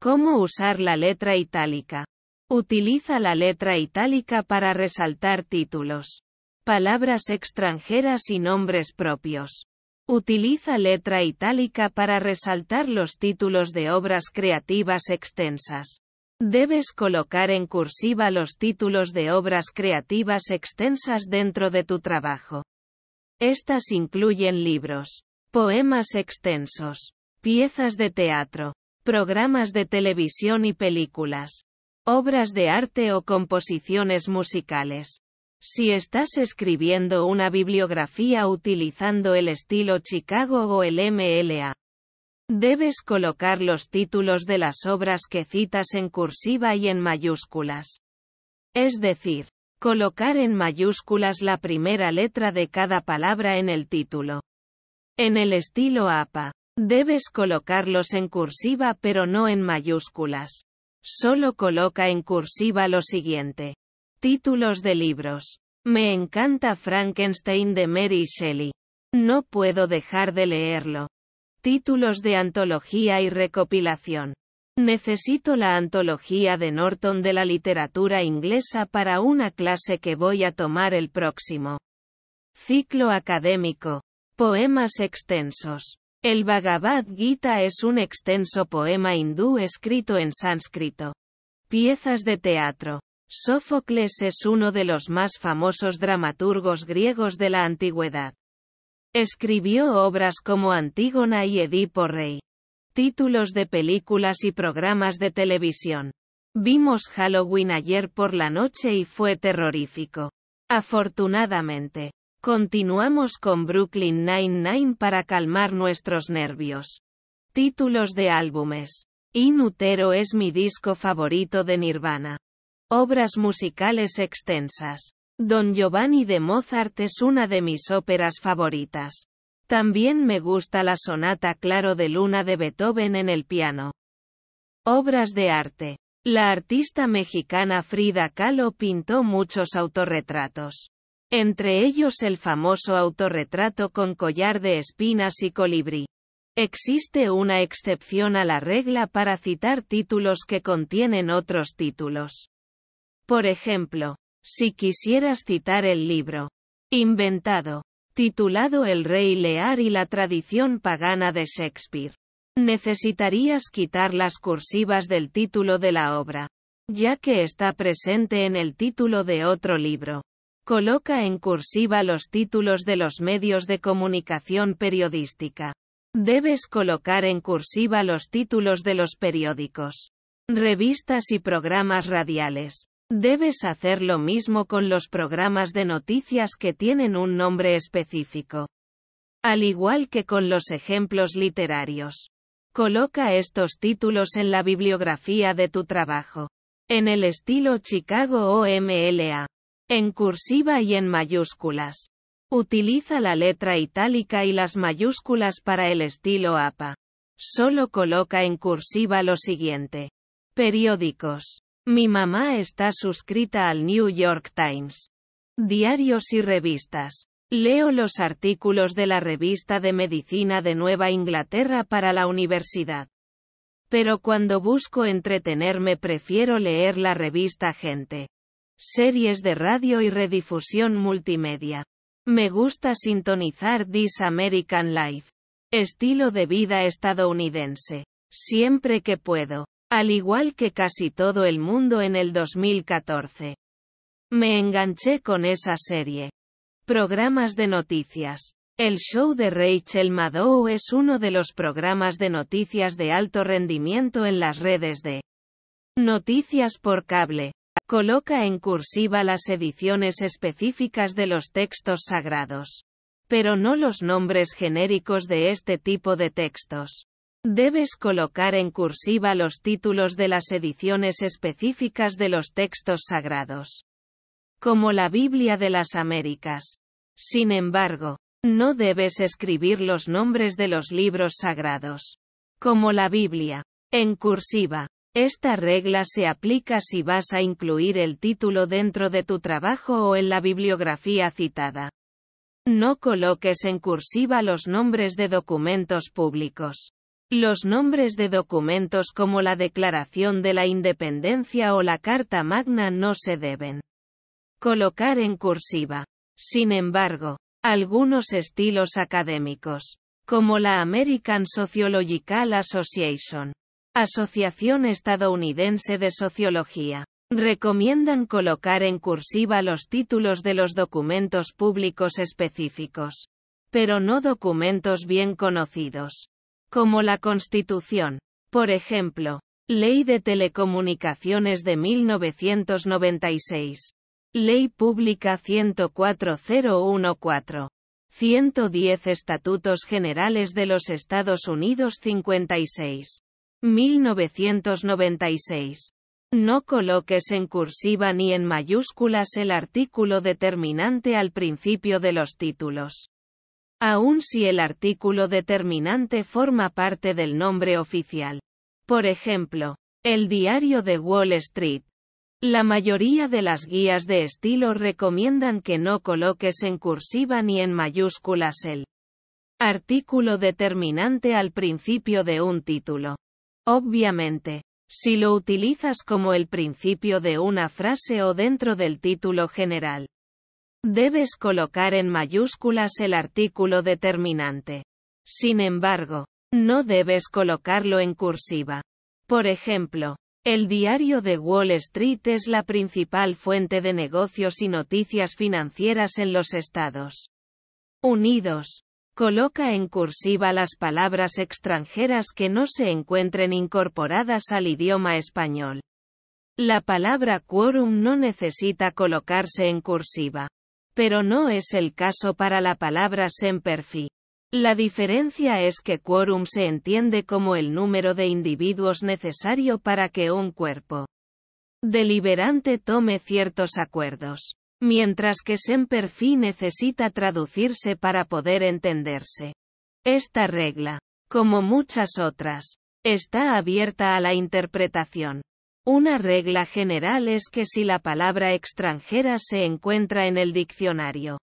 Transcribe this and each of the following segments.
Cómo usar la letra itálica. Utiliza la letra itálica para resaltar títulos, palabras extranjeras y nombres propios. Utiliza letra itálica para resaltar los títulos de obras creativas extensas. Debes colocar en cursiva los títulos de obras creativas extensas dentro de tu trabajo. Estas incluyen libros, poemas extensos, piezas de teatro, programas de televisión y películas, obras de arte o composiciones musicales. Si estás escribiendo una bibliografía utilizando el estilo Chicago o el MLA, debes colocar los títulos de las obras que citas en cursiva y en mayúsculas. Es decir, colocar en mayúsculas la primera letra de cada palabra en el título. En el estilo APA, Debes colocarlos en cursiva pero no en mayúsculas. Solo coloca en cursiva lo siguiente. Títulos de libros. Me encanta Frankenstein de Mary Shelley. No puedo dejar de leerlo. Títulos de antología y recopilación. Necesito la antología de Norton de la literatura inglesa para una clase que voy a tomar el próximo. Ciclo académico. Poemas extensos. El Bhagavad Gita es un extenso poema hindú escrito en sánscrito. Piezas de teatro. Sófocles es uno de los más famosos dramaturgos griegos de la antigüedad. Escribió obras como Antígona y Edipo Rey. Títulos de películas y programas de televisión. Vimos Halloween ayer por la noche y fue terrorífico. Afortunadamente, Continuamos con Brooklyn Nine-Nine para calmar nuestros nervios. Títulos de álbumes. In Utero es mi disco favorito de Nirvana. Obras musicales extensas. Don Giovanni de Mozart es una de mis óperas favoritas. También me gusta la sonata Claro de Luna de Beethoven en el piano. Obras de arte. La artista mexicana Frida Kahlo pintó muchos autorretratos. Entre ellos el famoso autorretrato con collar de espinas y colibrí. Existe una excepción a la regla para citar títulos que contienen otros títulos. Por ejemplo, si quisieras citar el libro inventado, titulado El Rey Lear y la tradición pagana de Shakespeare, necesitarías quitar las cursivas del título de la obra, ya que está presente en el título de otro libro. Coloca en cursiva los títulos de los medios de comunicación periodística. Debes colocar en cursiva los títulos de los periódicos, revistas y programas radiales. Debes hacer lo mismo con los programas de noticias que tienen un nombre específico. Al igual que con los ejemplos literarios. Coloca estos títulos en la bibliografía de tu trabajo. En el estilo Chicago OMLA en cursiva y en mayúsculas. Utiliza la letra itálica y las mayúsculas para el estilo APA. Solo coloca en cursiva lo siguiente. Periódicos. Mi mamá está suscrita al New York Times. Diarios y revistas. Leo los artículos de la revista de medicina de Nueva Inglaterra para la universidad. Pero cuando busco entretenerme prefiero leer la revista Gente series de radio y redifusión multimedia. Me gusta sintonizar This American Life. Estilo de vida estadounidense. Siempre que puedo. Al igual que casi todo el mundo en el 2014. Me enganché con esa serie. Programas de noticias. El show de Rachel Maddow es uno de los programas de noticias de alto rendimiento en las redes de noticias por cable. Coloca en cursiva las ediciones específicas de los textos sagrados. Pero no los nombres genéricos de este tipo de textos. Debes colocar en cursiva los títulos de las ediciones específicas de los textos sagrados. Como la Biblia de las Américas. Sin embargo, no debes escribir los nombres de los libros sagrados. Como la Biblia. En cursiva. Esta regla se aplica si vas a incluir el título dentro de tu trabajo o en la bibliografía citada. No coloques en cursiva los nombres de documentos públicos. Los nombres de documentos como la Declaración de la Independencia o la Carta Magna no se deben colocar en cursiva. Sin embargo, algunos estilos académicos, como la American Sociological Association, Asociación Estadounidense de Sociología. Recomiendan colocar en cursiva los títulos de los documentos públicos específicos. Pero no documentos bien conocidos. Como la Constitución. Por ejemplo, Ley de Telecomunicaciones de 1996. Ley Pública 104014. 110 Estatutos Generales de los Estados Unidos 56. 1996. No coloques en cursiva ni en mayúsculas el artículo determinante al principio de los títulos. Aun si el artículo determinante forma parte del nombre oficial. Por ejemplo, el diario de Wall Street. La mayoría de las guías de estilo recomiendan que no coloques en cursiva ni en mayúsculas el artículo determinante al principio de un título. Obviamente. Si lo utilizas como el principio de una frase o dentro del título general. Debes colocar en mayúsculas el artículo determinante. Sin embargo, no debes colocarlo en cursiva. Por ejemplo, el diario de Wall Street es la principal fuente de negocios y noticias financieras en los Estados Unidos. Coloca en cursiva las palabras extranjeras que no se encuentren incorporadas al idioma español. La palabra quórum no necesita colocarse en cursiva. Pero no es el caso para la palabra semperfi. La diferencia es que quorum se entiende como el número de individuos necesario para que un cuerpo deliberante tome ciertos acuerdos mientras que Semper Fi necesita traducirse para poder entenderse. Esta regla, como muchas otras, está abierta a la interpretación. Una regla general es que si la palabra extranjera se encuentra en el diccionario,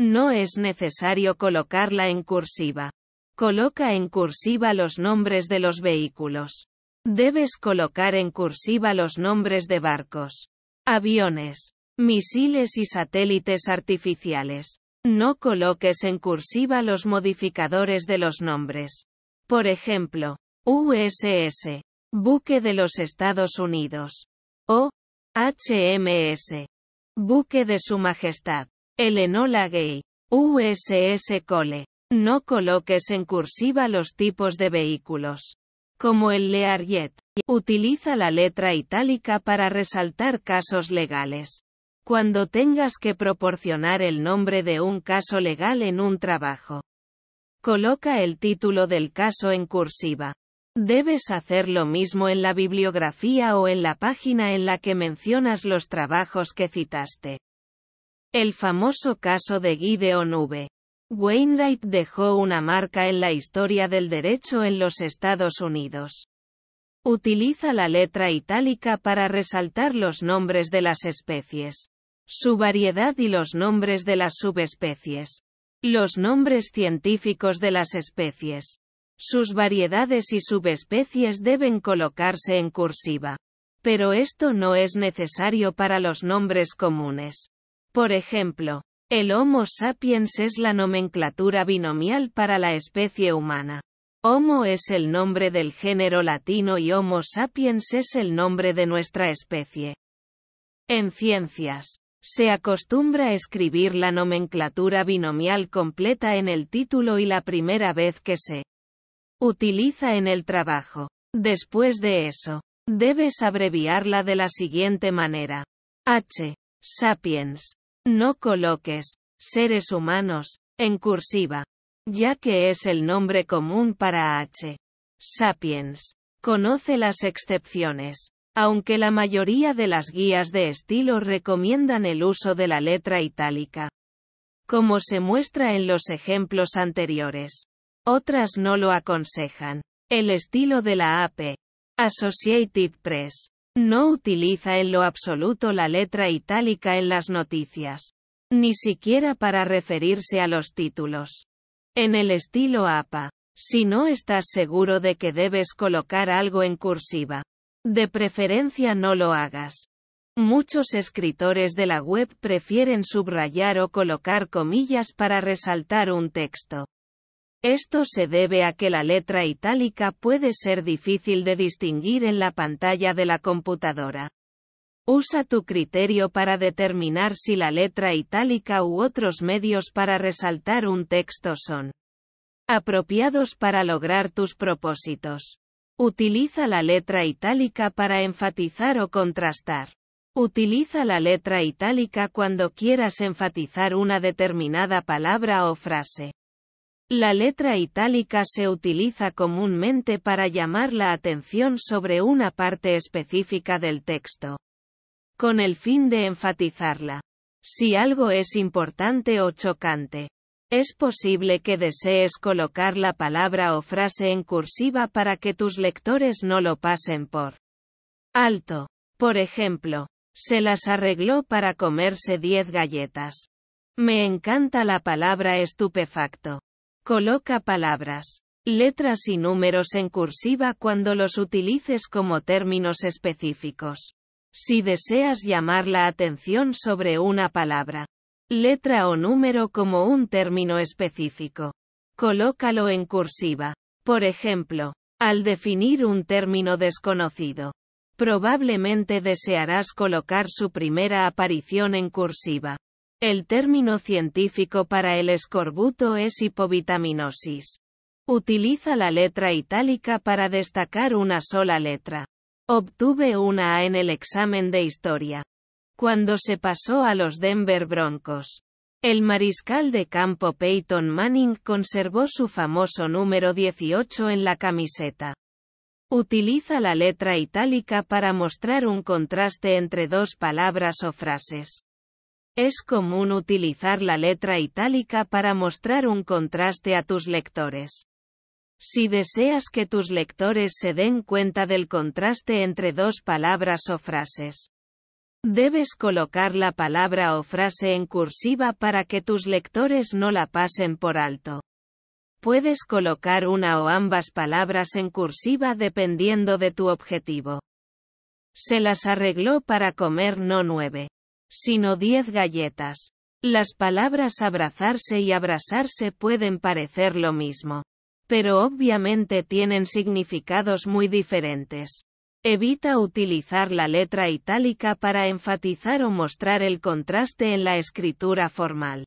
no es necesario colocarla en cursiva. Coloca en cursiva los nombres de los vehículos. Debes colocar en cursiva los nombres de barcos, aviones, Misiles y satélites artificiales. No coloques en cursiva los modificadores de los nombres. Por ejemplo, USS, buque de los Estados Unidos. O HMS, buque de su majestad. enola Gay, USS Cole. No coloques en cursiva los tipos de vehículos. Como el Learjet, utiliza la letra itálica para resaltar casos legales. Cuando tengas que proporcionar el nombre de un caso legal en un trabajo. Coloca el título del caso en cursiva. Debes hacer lo mismo en la bibliografía o en la página en la que mencionas los trabajos que citaste. El famoso caso de Gideon V. Wainwright dejó una marca en la historia del derecho en los Estados Unidos. Utiliza la letra itálica para resaltar los nombres de las especies su variedad y los nombres de las subespecies. Los nombres científicos de las especies. Sus variedades y subespecies deben colocarse en cursiva. Pero esto no es necesario para los nombres comunes. Por ejemplo, el Homo sapiens es la nomenclatura binomial para la especie humana. Homo es el nombre del género latino y Homo sapiens es el nombre de nuestra especie. En ciencias, se acostumbra escribir la nomenclatura binomial completa en el título y la primera vez que se utiliza en el trabajo. Después de eso, debes abreviarla de la siguiente manera. H. Sapiens. No coloques seres humanos en cursiva, ya que es el nombre común para H. Sapiens. Conoce las excepciones. Aunque la mayoría de las guías de estilo recomiendan el uso de la letra itálica, como se muestra en los ejemplos anteriores. Otras no lo aconsejan. El estilo de la AP. Associated Press. No utiliza en lo absoluto la letra itálica en las noticias. Ni siquiera para referirse a los títulos. En el estilo APA. Si no estás seguro de que debes colocar algo en cursiva, de preferencia no lo hagas. Muchos escritores de la web prefieren subrayar o colocar comillas para resaltar un texto. Esto se debe a que la letra itálica puede ser difícil de distinguir en la pantalla de la computadora. Usa tu criterio para determinar si la letra itálica u otros medios para resaltar un texto son apropiados para lograr tus propósitos. Utiliza la letra itálica para enfatizar o contrastar. Utiliza la letra itálica cuando quieras enfatizar una determinada palabra o frase. La letra itálica se utiliza comúnmente para llamar la atención sobre una parte específica del texto, con el fin de enfatizarla. Si algo es importante o chocante, es posible que desees colocar la palabra o frase en cursiva para que tus lectores no lo pasen por alto. Por ejemplo, se las arregló para comerse 10 galletas. Me encanta la palabra estupefacto. Coloca palabras, letras y números en cursiva cuando los utilices como términos específicos. Si deseas llamar la atención sobre una palabra, letra o número como un término específico. Colócalo en cursiva. Por ejemplo, al definir un término desconocido, probablemente desearás colocar su primera aparición en cursiva. El término científico para el escorbuto es hipovitaminosis. Utiliza la letra itálica para destacar una sola letra. Obtuve una A en el examen de historia cuando se pasó a los Denver Broncos. El mariscal de campo Peyton Manning conservó su famoso número 18 en la camiseta. Utiliza la letra itálica para mostrar un contraste entre dos palabras o frases. Es común utilizar la letra itálica para mostrar un contraste a tus lectores. Si deseas que tus lectores se den cuenta del contraste entre dos palabras o frases, Debes colocar la palabra o frase en cursiva para que tus lectores no la pasen por alto. Puedes colocar una o ambas palabras en cursiva dependiendo de tu objetivo. Se las arregló para comer no nueve, sino diez galletas. Las palabras abrazarse y abrazarse pueden parecer lo mismo, pero obviamente tienen significados muy diferentes. Evita utilizar la letra itálica para enfatizar o mostrar el contraste en la escritura formal.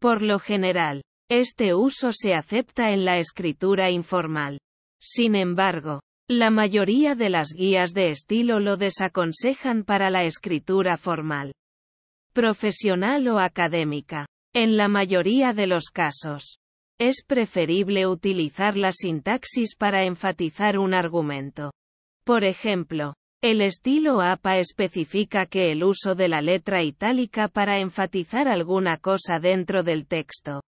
Por lo general, este uso se acepta en la escritura informal. Sin embargo, la mayoría de las guías de estilo lo desaconsejan para la escritura formal, profesional o académica. En la mayoría de los casos, es preferible utilizar la sintaxis para enfatizar un argumento. Por ejemplo, el estilo APA especifica que el uso de la letra itálica para enfatizar alguna cosa dentro del texto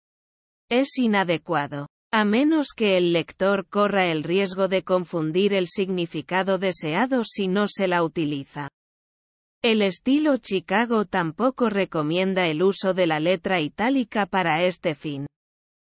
es inadecuado, a menos que el lector corra el riesgo de confundir el significado deseado si no se la utiliza. El estilo Chicago tampoco recomienda el uso de la letra itálica para este fin.